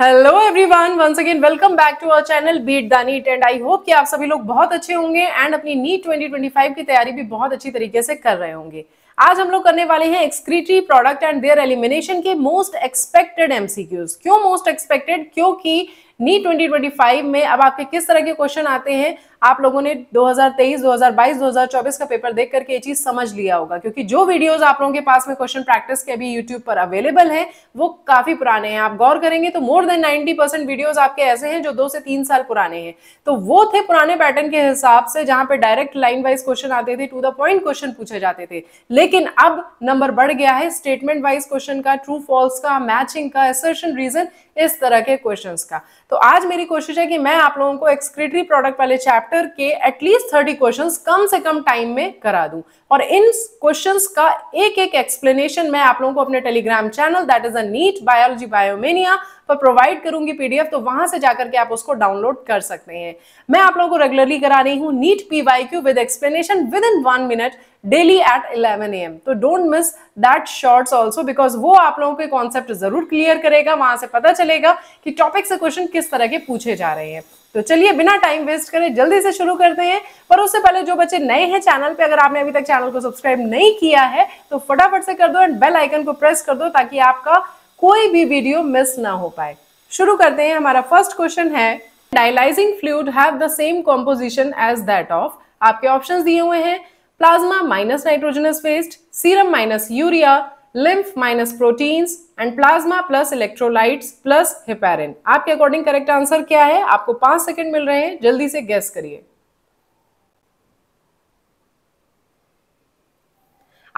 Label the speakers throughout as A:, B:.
A: Hello everyone once again welcome back to our channel beat the NEET and I hope कि आप सभी लोग बहुत अच्छे होंगे एंड अपनी नीट 2025 की तैयारी भी बहुत अच्छी तरीके से कर रहे होंगे आज हम लोग करने वाले हैं excretory product and their elimination के मोस्ट एक्सपेक्टेड एमसीक्यूज क्यों मोस्ट एक्सपेक्टेड क्योंकि नीट 2025 में अब आपके किस तरह के क्वेश्चन आते हैं आप लोगों ने 2023, 2022, 2024 का पेपर देख करके ये चीज समझ लिया होगा क्योंकि जो वीडियोस आप लोगों के पास में क्वेश्चन प्रैक्टिस के अभी यूट्यूब पर अवेलेबल हैं वो काफी पुराने हैं आप गौर करेंगे तो मोर देन 90 परसेंट वीडियोज आपके ऐसे हैं जो दो से तीन साल पुराने हैं तो वो थे पुराने पैटर्न के हिसाब से जहां पर डायरेक्ट लाइन वाइज क्वेश्चन आते थे टू द पॉइंट क्वेश्चन पूछे जाते थे लेकिन अब नंबर बढ़ गया है स्टेटमेंट वाइज क्वेश्चन का ट्रू फॉल्स का मैचिंग का एसर्शन रीजन इस तरह के क्वेश्चन का तो आज मेरी कोशिश है कि मैं आप लोगों को एक्सक्रिटरी प्रोडक्ट वाले चैप्टर चैप्टर के एटलीस्ट थर्टी क्वेश्चन कम से कम टाइम में करा दूं और इन क्वेश्चन का एक एक एक्सप्लेनेशन मैं आप लोगों को अपने Telegram channel that is a NEET biology biomania पर प्रोवाइड करूंगी पीडीएफ तो वहां से जाकर के आप उसको डाउनलोड कर सकते हैं मैं आप लोगों को रेगुलरली करा रही हूँ NEET PYQ with explanation within one minute daily at 11 AM तो don't miss that shorts also because वो आप लोगों के कॉन्सेप्ट जरूर क्लियर करेगा वहां से पता चलेगा कि टॉपिक से क्वेश्चन किस तरह के पूछे जा रहे हैं तो चलिए बिना टाइम वेस्ट करें जल्दी से शुरू करते हैं पर उससे पहले जो बच्चे नए हैं चैनल पे अगर आपने अभी तक चैनल को सब्सक्राइब नहीं किया है तो फटाफट से कर दो एंड बेल आइकन को प्रेस कर दो ताकि आपका कोई भी वीडियो मिस ना हो पाए शुरू करते हैं हमारा फर्स्ट क्वेश्चन है dialysing fluid have the same composition as that of आपके ऑप्शन दिए हुए हैं plasma minus nitrogenous waste serum minus urea lymph minus proteins and plasma plus electrolyte plus heparin आपके अकॉर्डिंग करेक्ट आंसर क्या है आपको पांच सेकेंड मिल रहे हैं जल्दी से गैस करिए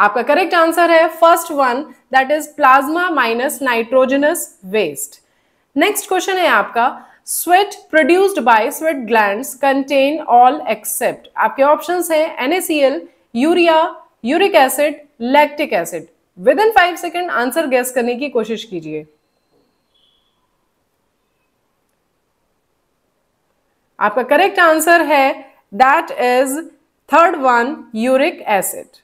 A: आपका करेक्ट आंसर है first one that is plasma minus nitrogenous waste next question है आपका sweat produced by sweat glands contain all except आपके ऑप्शंस हैं NACL urea uric acid lactic acid within five second answer guess करने की कोशिश कीजिए आपका correct answer है that is third one uric acid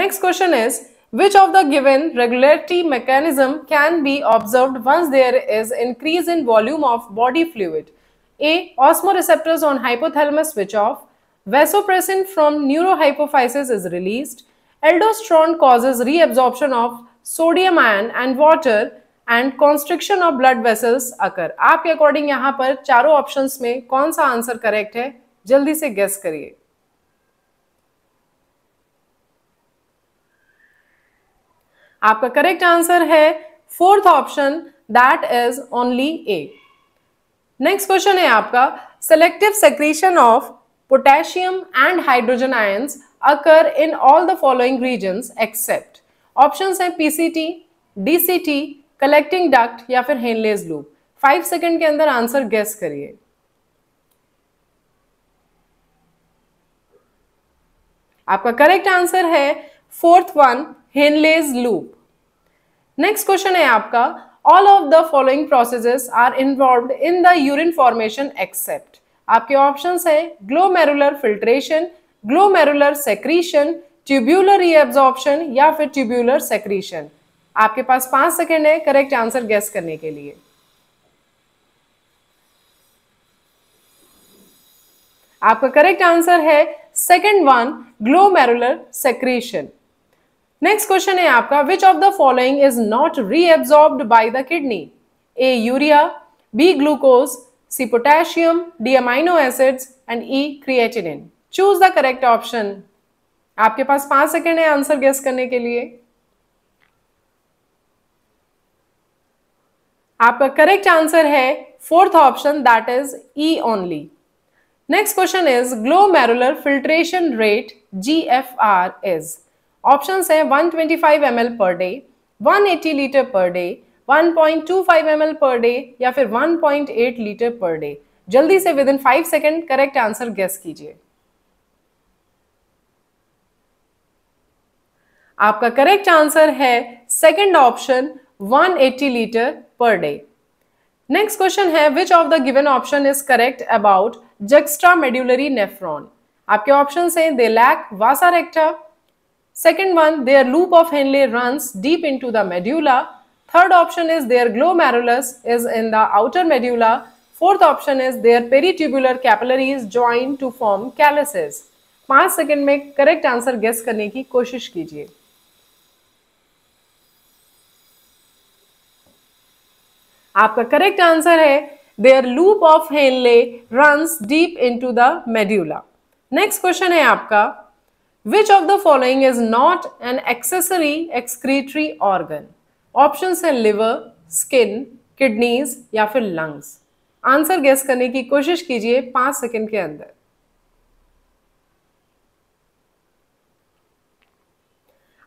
A: next question is which of the given regularity mechanism can be observe once there is increase in volume of body fluid A osmoreceptor on hypothalamus switch off vasopressin from neurohypophysis is released Aldosterone causes reabsorption of sodium ion and water and constriction of blood vessels occur आपके according यहां पर चारों options में कौन सा answer correct है जल्दी से गेस करिए आपका करेक्ट आंसर है fourth option that is only A next question है आपका selective secretion of potassium and hydrogen ions occur in all the following regions except options हैं PCT, DCT, collecting duct या फिर हेनलेज लूप फाइव सेकेंड के अंदर answer guess करिए आपका correct answer है fourth one Henle's loop next question है आपका all of the following processes are involve in the urine formation except आपके ऑप्शंस है glomerular filtration glomerular secretion tubular reabsorption या फिर ट्यूब्यूलर सेक्रीशन आपके पास पांच सेकेंड है करेक्ट आंसर गैस करने के लिए आपका करेक्ट आंसर है second one glomerular secretion next question है आपका which of the following is not reabsorbed by the kidney A urea B glucose C potassium D amino acids and E creatinine choose the correct option आपके पास पांच second है answer guess करने के लिए आपका करेक्ट आंसर है fourth option that is E only next question is glomerular filtration rate G F R is option है 125 twenty five per day 180 litre per day 1.25 L per day या फिर 1.8 litre per day जल्दी से within five second correct answer guess कीजिए आपका correct answer है second option 180 litre per day next question है which of the given option is correct about juxtamedullary nephron आपके option है they lack vasa recta second one their loop of Henle run deep into the medulla third option is their glomerulus is in the outer medulla fourth option is their tubular capillaries join to form calyces पांच second में correct answer guess करने की कोशिश कीजिए आपका correct answer है their loop of Henle run deep into the medulla next question है आपका which of the following is not an accessory excretory organ option है लिवर स्किन किडनीज या फिर लंग्स आंसर गेस करने की कोशिश कीजिए पांच सेकेंड के अंदर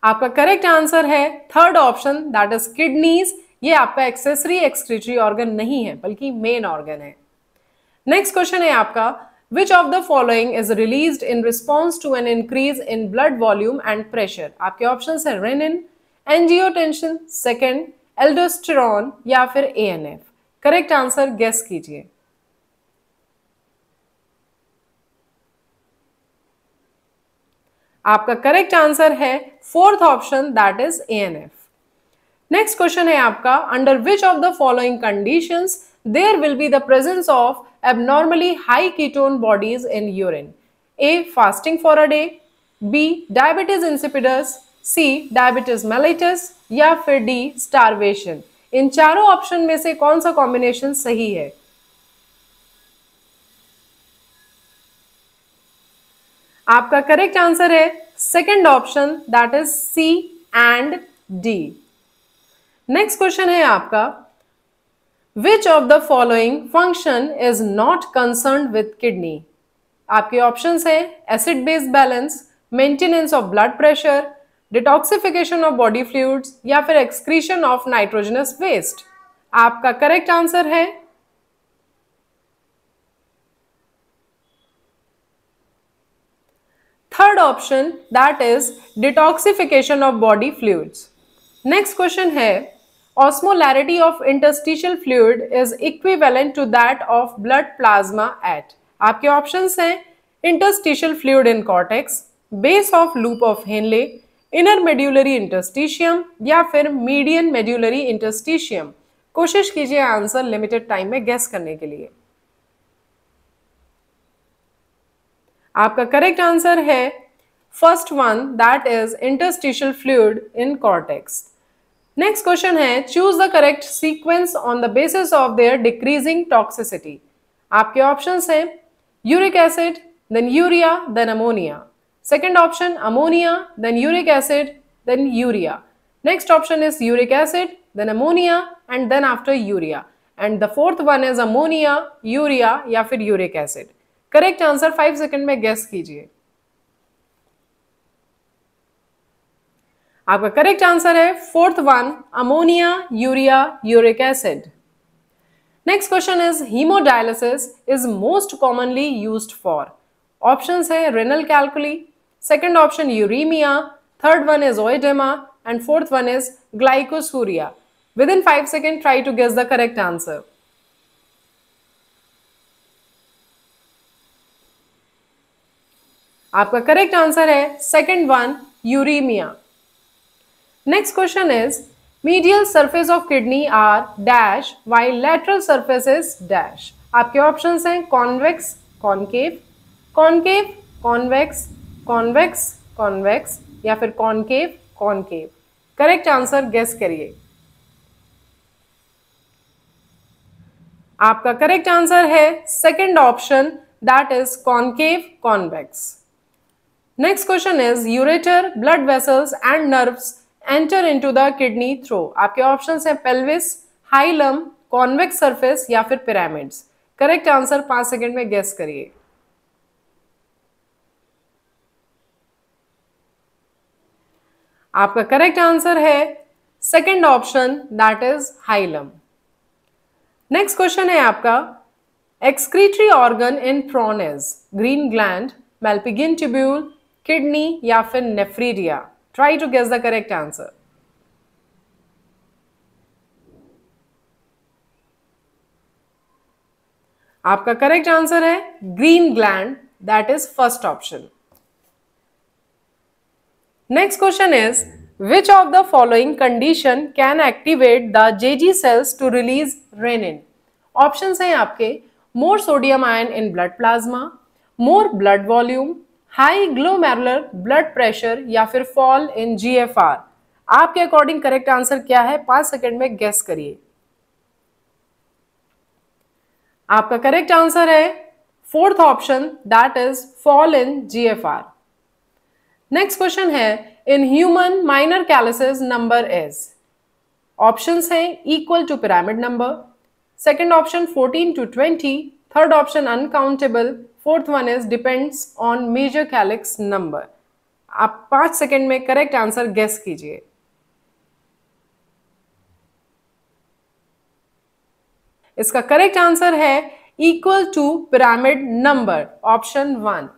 A: आपका करेक्ट आंसर है third option that is kidneys ये आपका एक्सेसरी एक्सक्रीटरी ऑर्गन नहीं है बल्कि मेन ऑर्गन है नेक्स्ट क्वेश्चन है आपका which of the following is release in response to an increase in blood volume and pressure आपके ऑप्शन है renin angiotensin second aldosterone या फिर A N F correct answer guess कीजिए आपका correct answer है fourth option that is A N F next question है आपका under which of the following condition there will be the presence of abnormally high ketone bodies in urine A fasting for a day B diabetes insipidus C diabetes mellitus या फिर D starvation इन चारों option में से कौन सा combination सही है आपका करेक्ट आंसर है second option that is C and D next question है आपका which of the following function is not concern with kidney आपके ऑप्शन है acid based balance maintenance of blood pressure detoxification of body fluids या फिर excretion of nitrogenous waste आपका correct answer है third option that is detoxification of body fluids next question है osmolarity of interstitial fluid is equivalent to that of blood plasma at आपके option हैं interstitial fluid in cortex base of loop of Henle inner medullary interstitium या फिर median medullary interstitium कोशिश कीजिए answer limited time में guess करने के लिए आपका करेक्ट आंसर है first one that is interstitial fluid in cortex next question है choose the correct sequence on the basis of their decreasing toxicity आपके ऑप्शन है uric acid then urea then ammonia second option ammonia then uric acid then urea next option is uric acid then ammonia and then after urea and the fourth one is ammonia urea या फिर uric acid correct answer five second में guess कीजिए आपका correct answer है fourth one ammonia urea uric acid next question is haemodialysis is most commonly use for option है renal calculi second option uraemia third one is oedema and fourth one is glycosuria within five second try to guess the correct answer आपका correct answer है second one uraemia next question is medial surface of kidney are dash while lateral surface is dash आपके option हैं convex concave concave convex convex convex या फिर concave concave correct answer guess करिए आपका correct answer है second option that is concave convex next question is ureter blood vessels and nerves enter into the kidney through आपके option है pelvis hilum convex surface या फिर pyramids correct answer पांच second में guess करिए आपका correct answer है second option that is hilum next question है आपका excretory organ in prawn green gland Malpighian tubule kidney या फिर nephridia try to guess the correct answer आपका करेक्ट आंसर है green gland that is first option next question is which of the following condition can activate the JG cells to release renin इन option है आपके more sodium ion in blood plasma more blood volume high glomerular blood pressure या फिर fall in R आपके according correct answer क्या है पांच second में गेस करिए आपका करेक्ट आंसर है fourth option that is fall in GFR next question है in human minor calyces number is options हैं equal to pyramid number second option 14 to 20 third option uncountable fourth one is depends on major calyx number आप पांच second में correct answer guess कीजिए इसका correct answer है equal to pyramid number option one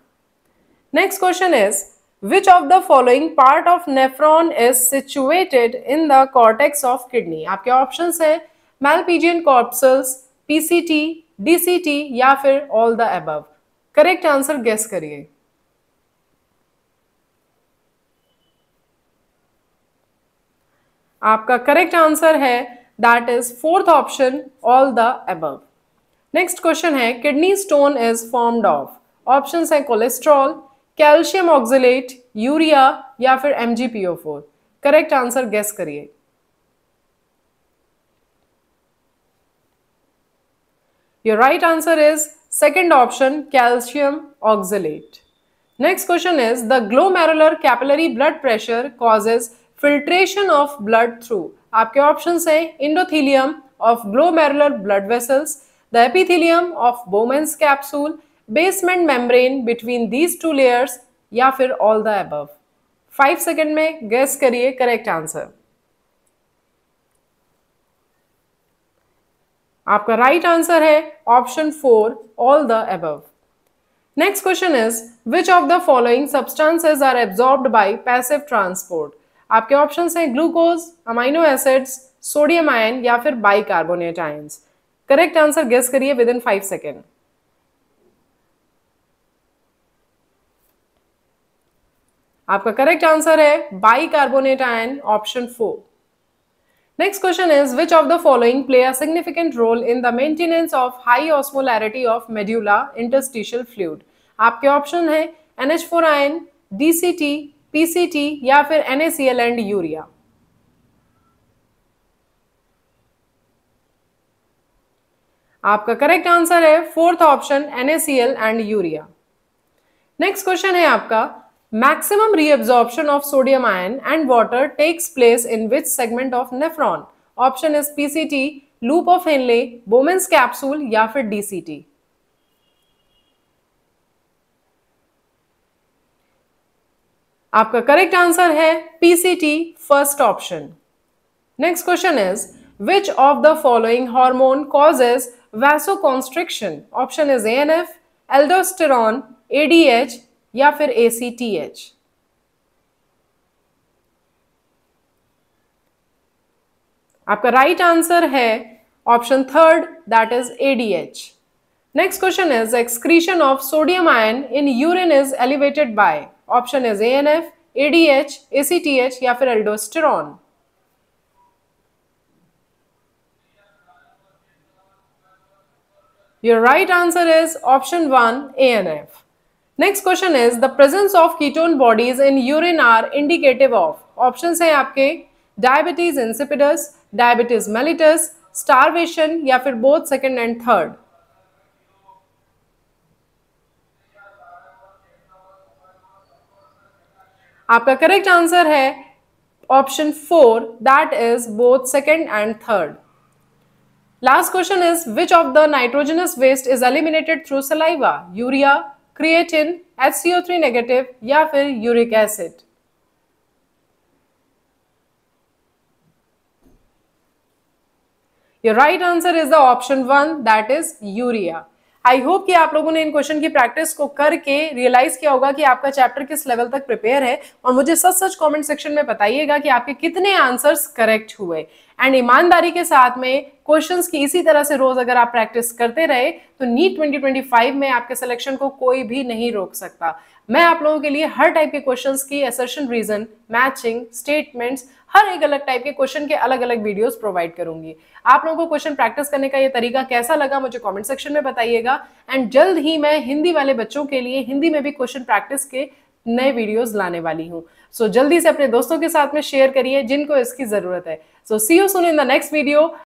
A: next question is which of the following part of nephron is situated in the cortex of kidney आपके option है Malpighian corpuscles PCT DCT या फिर all the above correct answer guess करिए आपका correct answer है that is fourth option all the above next question है kidney stone is formed of options हैं cholesterol calcium oxalate urea या फिर एम करेक्ट आंसर गेस करिए your right answer is second option calcium oxalate next question is the glomerular capillary blood pressure causes filtration of blood through आपके option है endothelium of glomerular blood vessels the epithelium of Bowman's capsule basement membrane between these two layers या फिर all the above five second में guess करिए correct answer आपका right answer है option four all the above next question is which of the following substances are absorb by passive transport आपके option हैं glucose amino acids sodium ion या फिर bicarbonate ion correct answer guess करिए within five second आपका correct answer है bicarbonate ion option four Next question is, which of the following play a significant role in the maintenance of high osmolarity of medulla interstitial fluid? आपके option है NH4 ion, DCT, PCT या फिर NaCl and urea आपका correct answer है fourth option NaCl and urea next question है आपका Maximum reabsorption of sodium ion and water takes place in which segment of nephron? Option is PCT, loop of Henle, Bowman's capsule, Yafit DCT. Aapka correct answer hai PCT, first option. Next question is, which of the following hormone causes vasoconstriction? Option is ANF, aldosterone, ADH, या फिर A C T H आपका right right answer है option third that is ADH next question is excretion of sodium ion in urine is elevated by option is A N F ADH ACTH या फिर aldosterone Your right answer is option 1 ANF. Next question is the presence of ketone bodies in urine are indicative of options hai aapke diabetes insipidus diabetes mellitus starvation ya both second and third आपका correct answer है option four that is both second and third last question is which of the nitrogenous waste is eliminated through saliva creatine HCO3 negative या फिर uric acid your right answer is the option one that is urea I hope कि आप लोगों ने इन question की practice को करके realise किया होगा कि आपका चैप्टर किस लेवल तक प्रिपेयर है और मुझे सच सच कमेंट सेक्शन में बताइएगा कि आपके कितने आंसर्स करेक्ट हुए एंड ईमानदारी के साथ में क्वेश्चंस की इसी तरह से रोज अगर आप प्रैक्टिस करते रहे तो नीट 2025 में आपके सिलेक्शन को कोई भी नहीं रोक सकता मैं आप लोगों के लिए हर टाइप के क्वेश्चंस की असर्शन रीजन मैचिंग स्टेटमेंट्स हर एक अलग टाइप के क्वेश्चन के अलग अलग वीडियोस प्रोवाइड करूंगी आप लोगों को क्वेश्चन प्रैक्टिस करने का ये तरीका कैसा लगा मुझे कमेंट सेक्शन में बताइएगा एंड जल्द ही मैं हिंदी वाले बच्चों के लिए हिंदी में भी क्वेश्चन प्रैक्टिस के नए वीडियोस लाने वाली हूँ सो so, जल्दी से अपने दोस्तों के साथ में शेयर करिए जिनको इसकी ज़रूरत है so see you soon in the next video